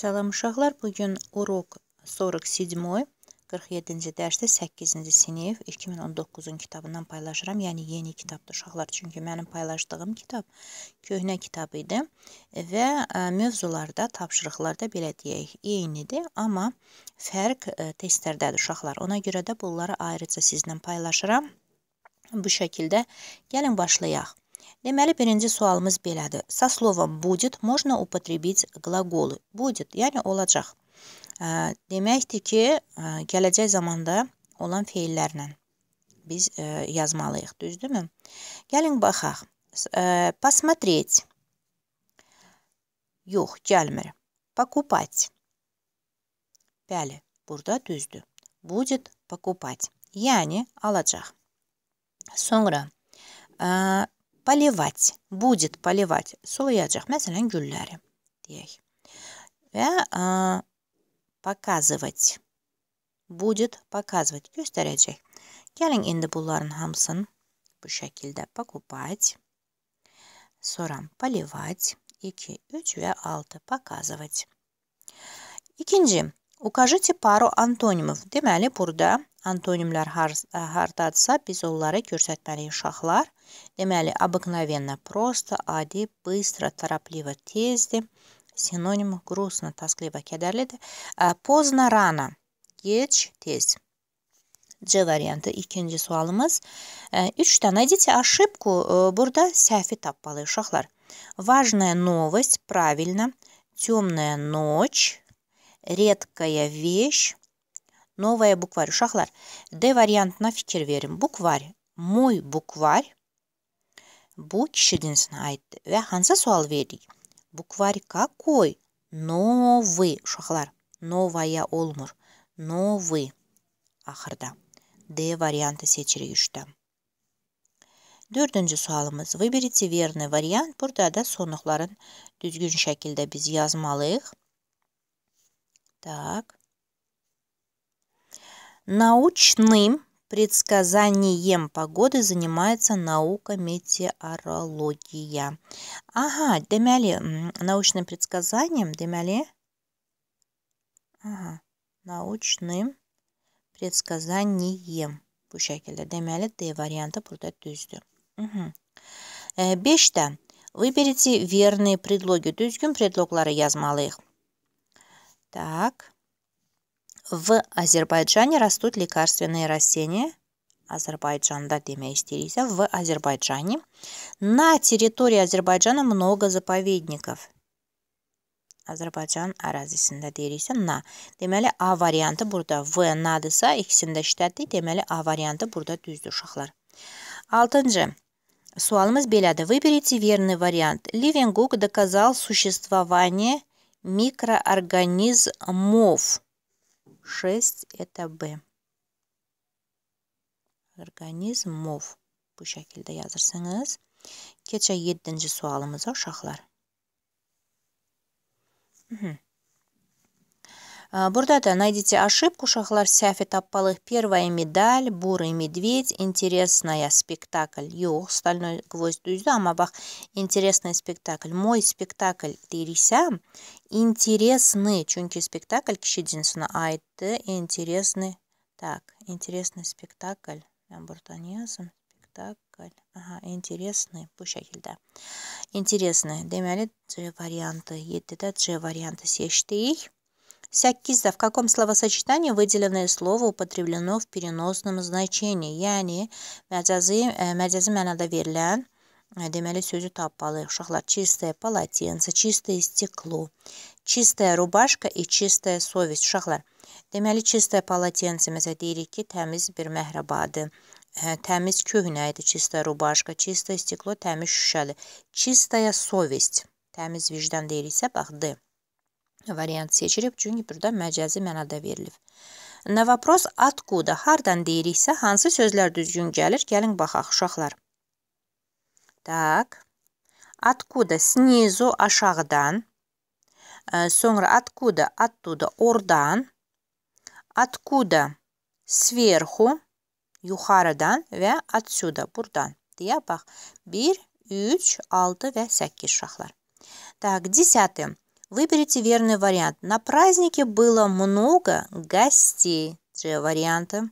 Salam uşaqlar, bu gün uruq 47 47-ci dərsdə 8-ci sinif 2019-cu kitabından paylaşıram. Yəni yeni kitabdır uşaqlar, çünki mənim paylaşdığım kitab köhnə kitab idi və mövzularda, tapşırıqlarda belə deyək, eynidir, amma fərq testlərdədir э, uşaqlar. Ona görə də bunları ayrıca sizlə paylaşıram. Bu şəkildə gəlin başlayaq. Deməli, birinci sualımız belədir. Со словом будет можно употребить глаголы. Будет, yəni olacaq. Deməkdir ki, gələcək zamanda olan feillərlə biz yazmalıyıq, düzdürmü? Gəlin baxaq. Посмотреть. Yox, gəlmir. Покупать. Bəli, burada düzdür. Будет покупать. Yəni alacaq. Sonra ə, Polevat, budit polevat, sulayacaq. Məsələn, gülləri deyək. Və ə, показывать, budit показывать, göstərəcək. Gəlin indi bunların hamısını bu şəkildə покупать, sonra поливать, 2, 3 və 6 показывать. İkinci, Ukajite paru antonimov. Deməli, burada antonimlər har hardadırsa, biz onları görsətməliyik uşaqlar. Deməli, обыкновенно, просто, adi, быстро, торопливо, tezdir. Sinonim грустно, тоскливо, kədərlidir. Pozna, rana. Geç, tez. C variantı ikinci sualımız. 3 dənə dite ошибку. Burada səhvi tapmalıyıq uşaqlar. Важная новость, правильно. Темная ночь. редкая вещь, новая букварь. Ушақлар, Д вариантына фикер верим. Букварь. Мой букварь. Бұ кішіденсін айтты. Вә ханса суал бери. Букварь какой? Новый. Ушақлар, новая олмур. Новый. Ақырда. Д варианты сечери юшта. Dördüncü суалымыз. Выберите верный вариант. Бұрда да sonuqların düzgün şəkildə biz yazmalıyıq. Так. Научным предсказанием погоды занимается наука метеорология. Ага, Демяле, научным предсказанием, Демяле. Ага, научным предсказанием. Bu şekilde demeli D варианты burada düzdü. Угу. 5-də Выберите верные предлоги. Düzgün предлогları yazmalıyıq. Так. В Азербайджане растут лекарственные растения. Азербайджанда демейш дейсіз в Азербайджане. На территории Азербайджана много заповедников. Азербайджан, а разве ərazisində deyiriksə na. Deməli A variantı burada V nadırsa ikisində işlətdik. Deməli A variantı burada düzdür uşaqlar. 6-cı sualımız belədir. Выберите верный вариант. Левенгук доказал существование микроорганизмов. 6 это Б. Организмов. Bu şəkildə yazırsınız. Keçək 7-ci sualımıza uşaqlar. Hı -hı. Burada а, найдите ошибку шахлар сәфе таппалых первая медаль, бурый медведь, интересная спектакль. Юх, стальной гвоздь дүзді, амабах интересный спектакль. Мой спектакль дейрисә, интересный, чунки спектакль кіші жинсына айтты, интересный, так, интересный спектакль. Burada не спектакль, ага, интересный, бұл шәкілді. Интересный, демәлі G варианты, етті де G варианты сештейік. Сякизда, в каком словосочетании выделенное слово употреблено в переносном значении? Yəni, məcazi, məcazi mənada verilən Deməli, sözü tapmalıyıq. Uşaqlar, чистое полотенце, чистое стекло, чистая рубашка и чистая совесть. Uşaqlar, deməli, чистое полотенце, məsələn, deyirik ki, təmiz bir məhrəbadır. Hə, təmiz köhnə idi, чистая рубашка, чистое стекло, təmiz şüşəli. Чистая совесть, təmiz vicdan deyiriksə, bax, D variant seçilib, çünki burada məcəzi mənada verilib. Nə vapros atquda hardan deyiriksə, hansı sözlər düzgün gəlir? Gəlin baxaq uşaqlar. Так. Откуда? Снизу, aşağıdan. Э, sonra откуда? Оттуда, oradan. Откуда? Сверху, yuxarıdan və отсюда, buradan. Deyə bax. 1, 3, 6 və 8 uşaqlar. Так, 10. Выберите верный вариант. На празднике было много гостей. Три варианта.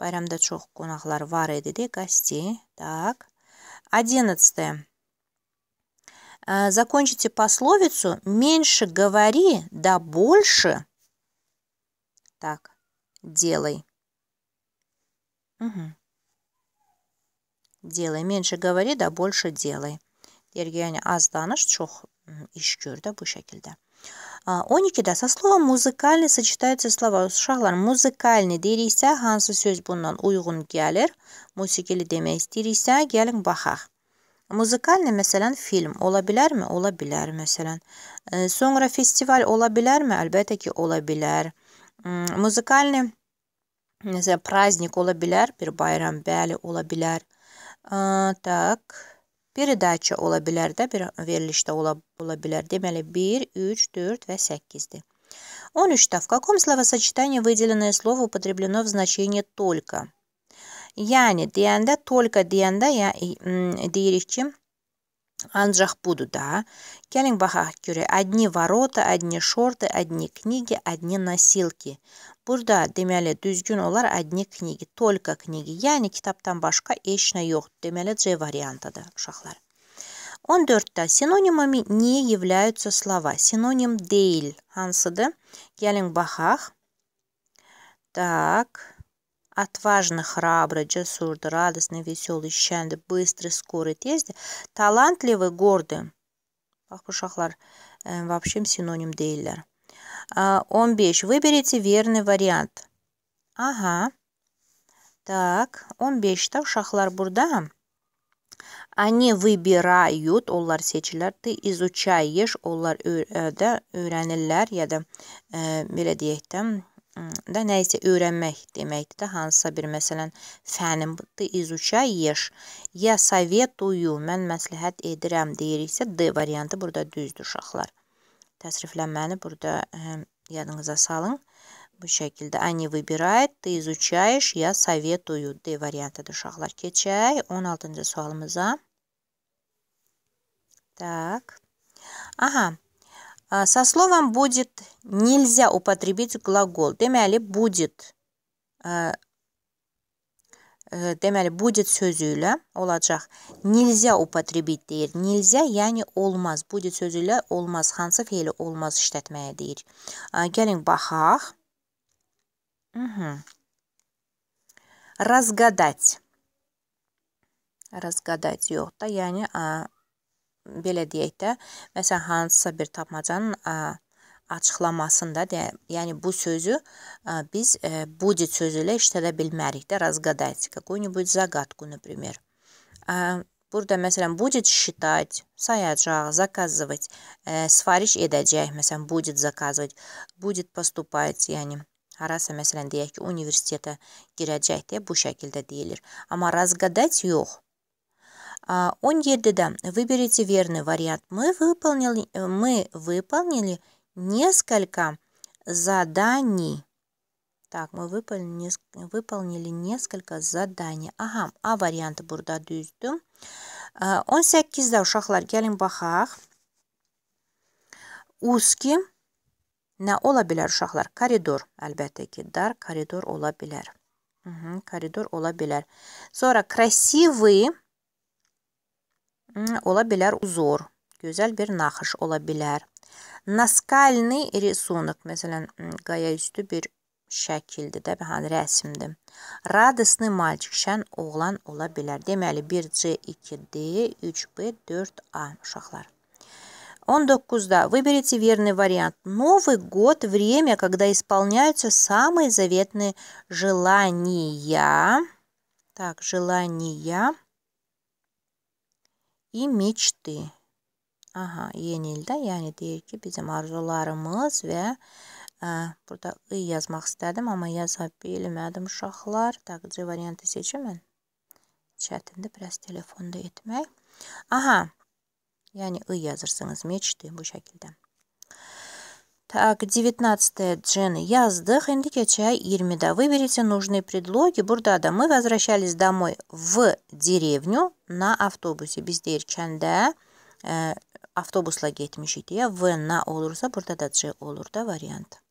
Bayramda çok konaklar var idi, гостей. Так. Одиннадцатое. Э, закончите пословицу «меньше говори, да больше». Так, делай. Угу. Делай. Меньше говори, да больше делай. Дергияне аз даныш чох iş gör də bu şəkildə. 12-də əsaslı olan muzikalni сочетается слова. Uşaqlar muzikalni deyiriksə, hansı söz bundan uyğun gəlir? Musiqili demək istəyiriksə, gəlin baxaq. Muzikalni məsələn film ola bilərmi? Ola bilər məsələn. Sonra festival ola bilərmi? Əlbəttə ki, ola bilər. Muzikalni məsələn praznik ola bilər, bir bayram bəli ola bilər. Так, Biri də iki ola bilər də, bir verilişdə ola, ola bilər. Deməli, 1, 3, 4 və 8-dir. 13. В каком словосочетании выделенное слово употреблено в значении «только»? Yəni, deyəndə, только deyəndə, yəni, deyirək ki, Анджах буду, да. Келлинг бахах кюре. Одни ворота, одни шорты, одни книги, одни носилки. Burada demeli düzgün olar одни книги, только книги. Я не киТАП Yani kitaptan başka eşne yok demeli варианта да, Шахлар. Он də синонимами не являются слова. Синоним değil hansıdır? Gəlin baxaq. Так. отважно, храбро, джесурда, радостный, веселый, şəndi, быстрый, скорый, tezdir. Талантливый, гордый. Bax, bu uşaqlar ə, вообще sinonim deyirlər. Ə, 15. Выберите верный вариант. Aha. Так, 15-də uşaqlar burada. Они выбирают, onlar seçirlər. Ты изучаешь, onlar də öyrənirlər ya da ə, belə deyək də, da nə isə öyrənmək deməkdir də hansısa bir məsələn fənimdir izuçayış ya sovetuyu mən məsləhət edirəm deyiriksə D variantı burada düzdür uşaqlar. Təsriflənməni burada hə, yadınıza salın. Bu şəkildə ani выбирает, ты изучаешь, я советую D variantıdır uşaqlar. Keçək 16-cı sualımıza. Так. Aha. Со словом «будет» нельзя употребить глагол. Демяли «будет». deməli будет sözü ilə olacaq. Nilzə употребить deyir. Nilzə yəni olmaz. Будет sözü ilə olmaz. Hansı feili olmaz işlətməyə deyir. Gəlin baxaq. Разгадать. Разгадать yox da, yəni belə deyək də, məsələn, hansısa bir tapmacanın açıqlamasında, də, yəni bu sözü ə, biz ə, e, budit sözü ilə işlədə bilmərik də, разгадать, какую будет загадку, например. Ə, burada məsələn будет считать, sayacaq, заказывать, ə, e, sifariş edəcək, məsələn будет заказывать, будет поступать, yəni harasa məsələn deyək ki, universitetə girəcək deyə bu şəkildə deyilir. Amma razqadət yox. А, он да, выберите верный вариант. Мы выполнили, э, мы выполнили несколько заданий. Так, мы выполнили, выполнили несколько заданий. Ага, а варианты бурда düzdü. А, он всякий uşaqlar шахлар baxaq. бахах. Узкий. На олабилер шахлар коридор. əlbəttə ki, коридор олабилер. ola bilər. Hı -hı, красивый Ola bilər uzor, gözəl bir naxış ola bilər. Naskalni risunok, məsələn, qaya üstü bir şəkildir də, hani rəsmdir. Radisni malcik, şən oğlan ola bilər. Deməli 1C, 2D, 3B, 4A uşaqlar. 19-da выберите верный вариант. Новый год – время, когда исполняются самые заветные желания. Так, желания и мечты. Aha, yenildə, yəni deyir ki, bizim arzularımız və ə, burada ı yazmaq istədim, amma yaza bilmədim uşaqlar. Taqıcı variantı seçimin. Çətindir, biraz telefonda etmək. Aha, yəni ı yazırsınız, meçdi bu şəkildə. Так, 19 Джен, яздых, индикеча, ирмида. Выберите нужные предлоги. Бурдада, мы возвращались домой в деревню на автобусе. без Бездер чанда, э, автобусла гетмишите. Я в на олурса, бурдада джи олурда вариант.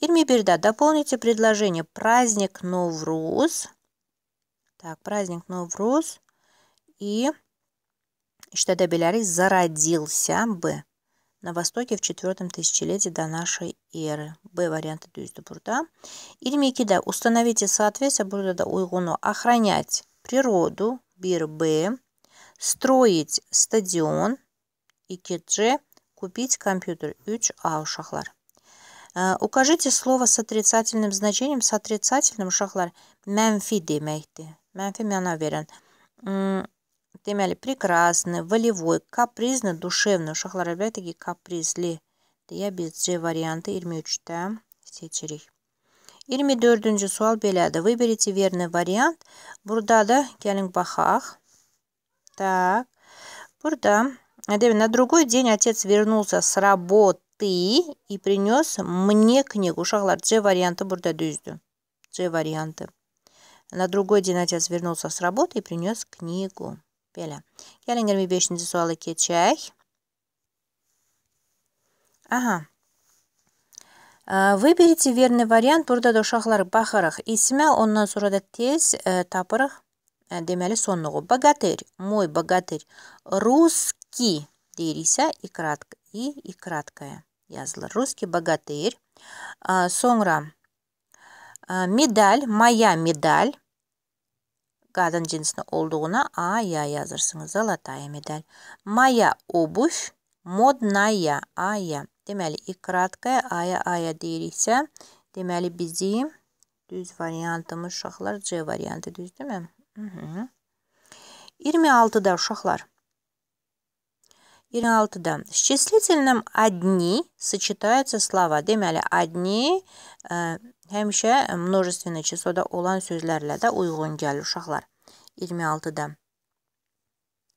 Ирми Берда, дополните предложение. Праздник Новруз. Так, праздник Новруз. И что добилярис зародился бы на востоке в четвертом тысячелетии до нашей эры. Б. варианты Вариант или Ирмекида. Установите соответствие Бурдада Уйгуну. Охранять природу. Бир Б. Строить стадион. Икидже. Купить компьютер. Юч Аушахлар. Э, укажите слово с отрицательным значением. С отрицательным шахлар. Мемфи демейте. Мемфи меня уверен. Демәli прекрасны, волевой, капризны, душевны. Ушақлар ну, әбіләйтегі капризли. я без C варианты 23-də seçirik. 24-cü sual беляда Выберите верный вариант. бурда да gəlin бахах Так. бурда а, на другой день отец вернулся с работы и принес мне книгу. шахлар C варианты бурда düzdür. C variantı. На другой день отец вернулся с работы и принес книгу belə gəlin 25-ci suala keçək aha Выберите верный вариант. Burada da uşaqlar baxırıq ismə, ondan sonra da tez ə, tapırıq ə, deməli sonluğu. Bogatir, мой bogatir. Русский deyiriksə i kratk i i kratkaya yazılır. Русский bogatir. Sonra ə, medal, моя medal. qadın cinsinə olduğuna aya yazırsınız. Ala daim edər. Maya obuş, modnaya aya. Deməli, ikratkaya aya aya deyiriksə, deməli bizim düz variantımız uşaqlar C variantı düz, deyilmi? 26-da mhm. uşaqlar. 26-da. С числительным одни сочетаются слова. Deməli, одни э, Həmişə множественное числоda olan sözlərlə də uyğun gəlir uşaqlar. 26-da.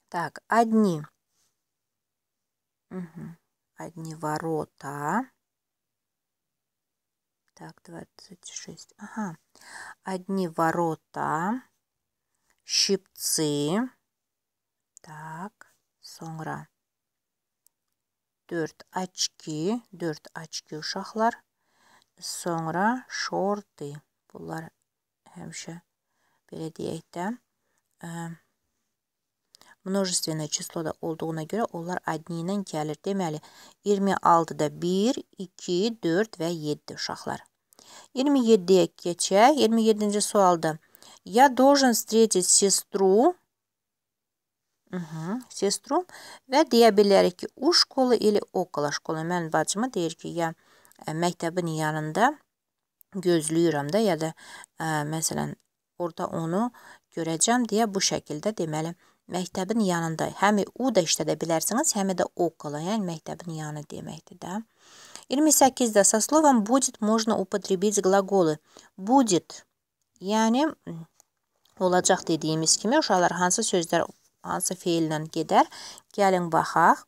Так, одни. Угу. Одни ворота. Так, 26. Ага. Одни ворота. Щипцы. Так, sonra. 4 очки. 4 очки uşaqlar sonra shorty bunlar həmişə belə deyək də ə, множественное числода olduğuna görə onlar adni ilə gəlir. Deməli, 26-da 1, 2, 4 və 7 uşaqlar. 27-yə keçək. 27-ci sualda Я должен встретить сестру Uhum, sestrum və deyə bilərik ki, u şkolu ilə okula şkolu. Mən bacımı deyir ki, ya E, məktəbin yanında gözləyirəm də, ya da ə, e, məsələn, orada onu görəcəm deyə bu şəkildə deməli, məktəbin yanında həmi u da işlədə bilərsiniz, həmi də okolo, yəni məktəbin yanı deməkdir də. 28-də со словом будет можно употребить глаголы. Будет, yəni olacaq dediyimiz kimi uşaqlar hansı sözlər, hansı feillə gedər? Gəlin baxaq.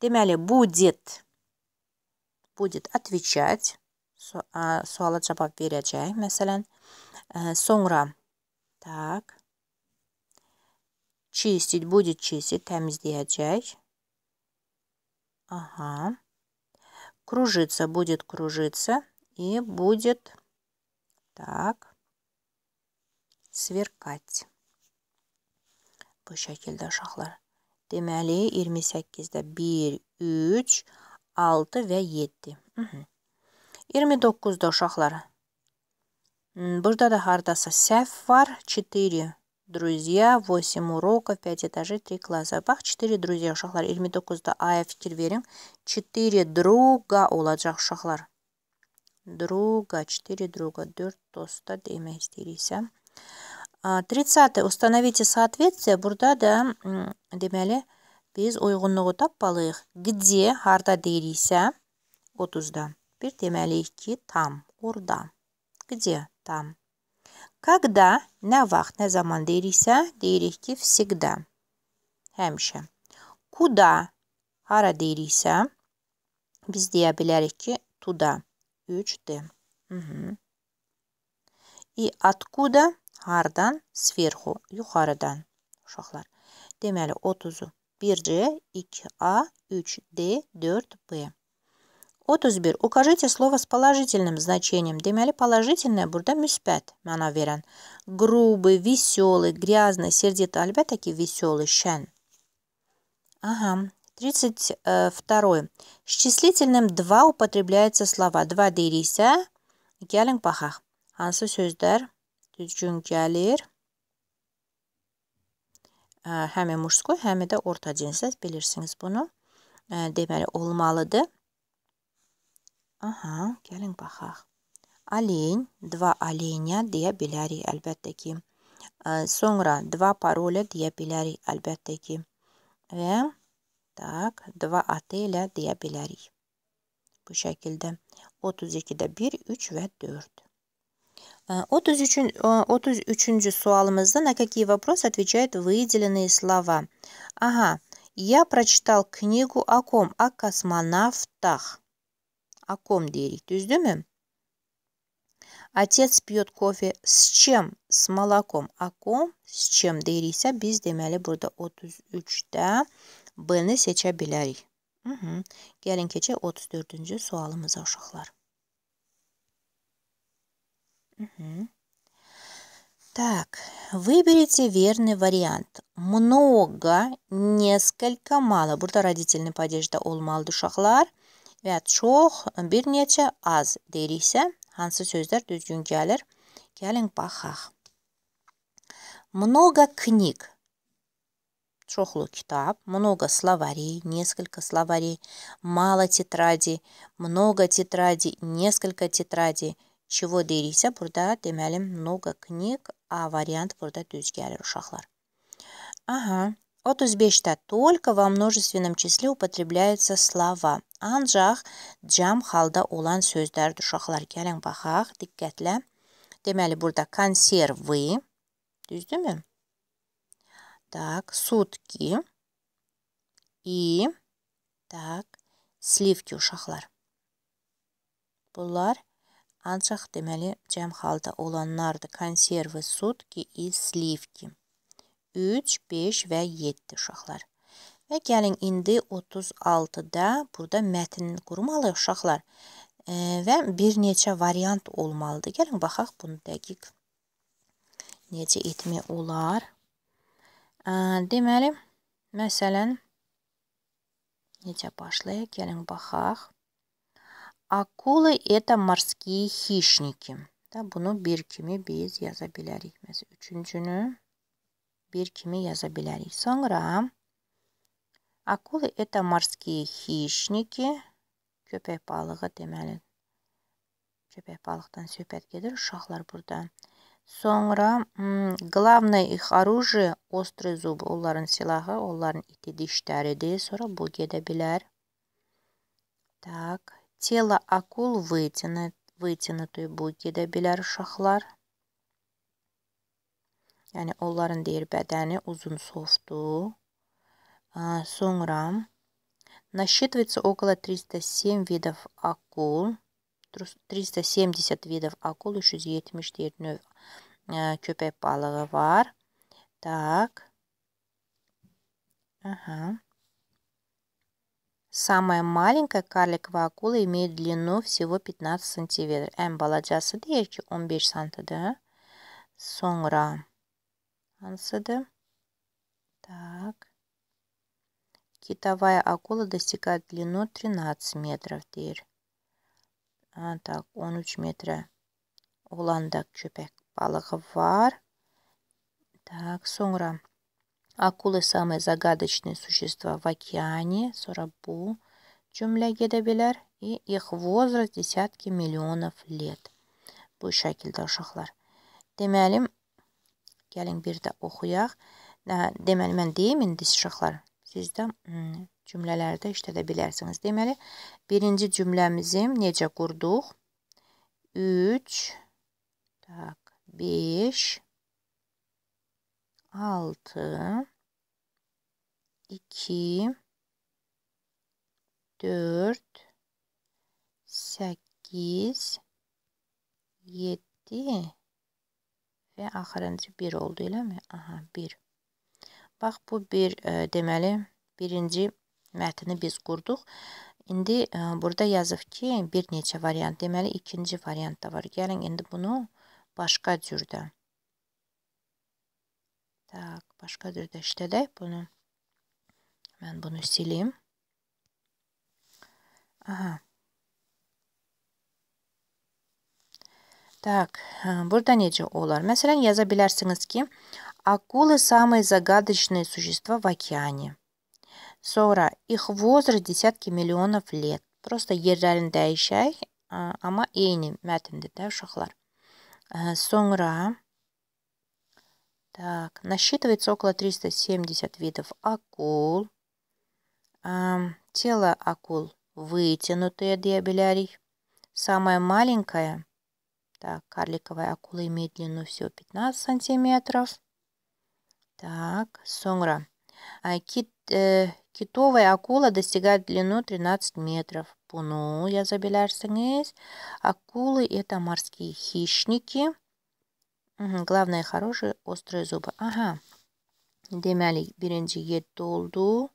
Deməli, будет будет отвечать. Suala cevap verəcək. Məsələn, sonra так. Чистить будет чистить, təmizləyəcək. Ага. Кружиться будет кружиться и будет так сверкать. Bu şəkildə uşaqlar. Deməli 28-də 1 3 6 və 7. Hı -hı. 29-da uşaqlar. Burada da hardasa səhv var. 4 друзья, 8 уроков, 5 этажей, 3 класса. Bax, 4 друзья uşaqlar. 29-da A-ya fikir verin. 4 друга olacaq uşaqlar. Друга, 4 друга, 4 dosta demək istəyiriksə. 30 Установите соответствие. Burada da deməli, biz uyğunluğu tapmalıyıq. Где, harda deyiriksə, 30-da. Bir deməliyik ki, tam, orada. Где, tam. Когда, nə vaxt, nə zaman deyiriksə, deyirik ki, всегда. Həmişə. Kuda, hara deyiriksə, biz deyə bilərik ki, tuda. 3D. Hı -hı. И откуда? Hardan? Сверху. Yuxarıdan. Uşaqlar. Deməli, 30-u 1C, 2A, 3D, 4B. 31. Укажите слово с положительным значением. Demeli положительное burada müsbət məna verən. Грубый, веселый, грязный, сердитый. Əlbəttə ki, веселый, Шен. Ага. 32. Э, с числительным 2 употребляются слова. 2 deyir isə пахах, ансу Hansı sözlər düzgün Həmi muşskoy, həmi də orta cinslər bilirsiniz bunu. Deməli, olmalıdır. Aha, gəlin baxaq. Олень, два оленя deyə bilərik əlbəttə ki. Sonra два parolə deyə bilərik əlbəttə ki. Və tak, два otelə deyə bilərik. Bu şəkildə 32-də 1, 3 və 4. 33, 33 sualimizda на какие вопросы отвечают выделенные слова. Ага, я прочитал книгу о ком? О космонавтах. О ком То есть, ме? Отец пьет кофе с чем? С молоком. О ком? С чем дейрися біз демәлі burada 33-тә бұны сече біләрік. Келін кече 34-ші суалымыз ушақлар. Так, выберите верный вариант. Много, несколько, мало. Бурда родительный падежда olmalıdır uşaqlar. Və çox, bir neçə, аз deyiriksə, hansı sözlər düzgün gəlir? Gəlin baxaq. Много книг. Çoxlu kitab, много словарей, несколько словарей, мало тетради, много тетради, несколько тетрадей. Чего deyiriksə burada deməli много книг, A variant burada düz gəlir uşaqlar. Aha, 35-də только во множественном числе употребляются слова. Ancaq cəm halda olan sözlərdir uşaqlar. Gəlin baxaq, diqqətlə. Deməli burada konservы, düzdürmü? Так, сутки и так, сливки uşaqlar. Bunlar Ancaq deməli cəm halda olanlardır. Konservi, sutki i slivki. 3, 5 və 7 uşaqlar. Və gəlin indi 36-da burada mətnin qurmalı uşaqlar e, və bir neçə variant olmalıdır. Gəlin baxaq bunu dəqiq necə etmək olar. E, deməli, məsələn, necə başlayaq? Gəlin baxaq. Akula – это морские хищники. Da bunu bir kimi biz yaza bilərik. Məsələn, üçüncünü bir kimi yaza bilərik. Sonra Akula – это морские хищники. Köpək balığı deməli. Köpək balıqdan söhbət gedir uşaqlar burada. Sonra главное их оружие – острый зуб. Onların silahı, onların iti dişləridir. Sonra bu gedə bilər. Так. Тело акул вытянут, вытянутые bugida шахлар. uşaqlar. Yəni оларын deyir bədəni uzun софту соңрам насчитывается около 307 видов акул. 370 видов акул, 374 növ köpək balığı var. Так. Ага. Самая маленькая карликовая акула имеет длину всего 15 сантиметров. Баладжа balacası Он ki санта, да? Сонгра. hansıdır? Так. Китовая акула достигает длину 13 метров deyir. А, так, 13 metre olan da köpek balığı var. Так, sonra Akula самые загадочные существа в океане, Сурабу jümləyə gedə bilər и их возраст десятки миллионов лет. Bu şəkildə uşaqlar. Deməli, gəlin bir də oxuyaq. Deməli, mən deyim indi uşaqlar. Siz də cümlələrdə işlədə bilərsiniz. Deməli, birinci cümləmizi necə qurduq? 3, tak, 5, 6 2 4 8 7 və axırıncı 1 oldu, eləmi? Aha, 1. Bax, bu bir, e, deməli, birinci mətni biz qurduq. İndi e, burada yazıb ki, bir neçə variant. Deməli, ikinci variant da var. Gəlin, indi bunu başqa cürdə Tak, başqa cürdə işlədək bunu. Mən bunu silim. Aha. Так, э, burada necə olar? Məsələn, yaza bilərsiniz ki, акулы самые загадочные существа в океане. Sonra, их возраст десятки миллионов лет. Просто yerlərini dəyişək, amma eyni mətndir də uşaqlar. Э, sonra, Так, насчитывается около 370 видов акул. Эм, тело акул вытянутые диабелярий. Самая маленькая, так, карликовая акула имеет длину всего 15 сантиметров. Так, сонгра. А кит, э, китовая акула достигает длину 13 метров. Пуну я забелярсенес. Акулы это морские хищники. Hı -hı, главное хорошие острые зубы. Aha. Deməli, birinci 7 oldu.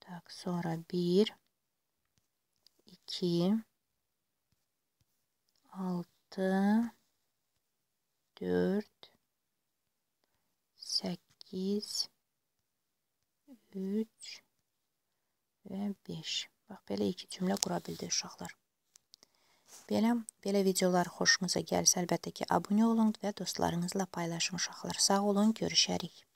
Tak, sonra 1 2 6 4 8 3 və 5. Bax, belə iki cümlə qura bildi uşaqlar. Belə, belə videolar xoşunuza gəlsə, əlbəttə ki, abunə olun və dostlarınızla paylaşın uşaqlar. Sağ olun, görüşərik.